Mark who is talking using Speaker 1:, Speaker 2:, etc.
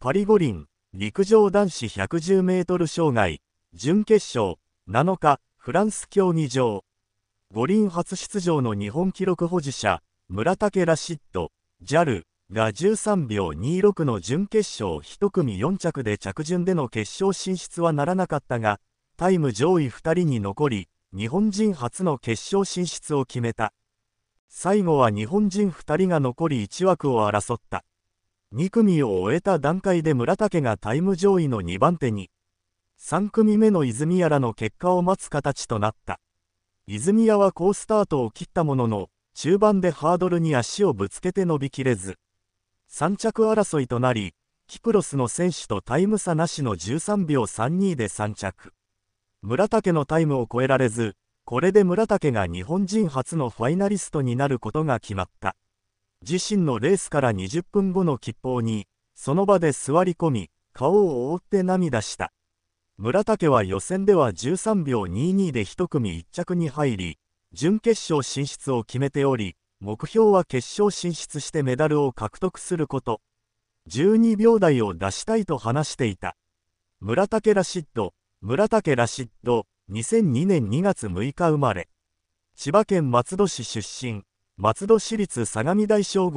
Speaker 1: パリ五輪、陸上男子110メートル障害、準決勝、7日、フランス競技場。五輪初出場の日本記録保持者、村竹ラシッド、JAL が13秒26の準決勝1組4着で着順での決勝進出はならなかったが、タイム上位2人に残り、日本人初の決勝進出を決めた。最後は日本人2人が残り1枠を争った。2組を終えた段階で村竹がタイム上位の2番手に3組目の泉谷らの結果を待つ形となった泉谷は好スタートを切ったものの中盤でハードルに足をぶつけて伸びきれず3着争いとなりキプロスの選手とタイム差なしの13秒32で3着村竹のタイムを超えられずこれで村竹が日本人初のファイナリストになることが決まった自身のレースから20分後の吉報に、その場で座り込み、顔を覆って涙した。村竹は予選では13秒22で1組1着に入り、準決勝進出を決めており、目標は決勝進出してメダルを獲得すること。12秒台を出したいと話していた。村竹ラシッド、村竹ラシッド、2002年2月6日生まれ。千葉県松戸市出身。松戸市立相模大正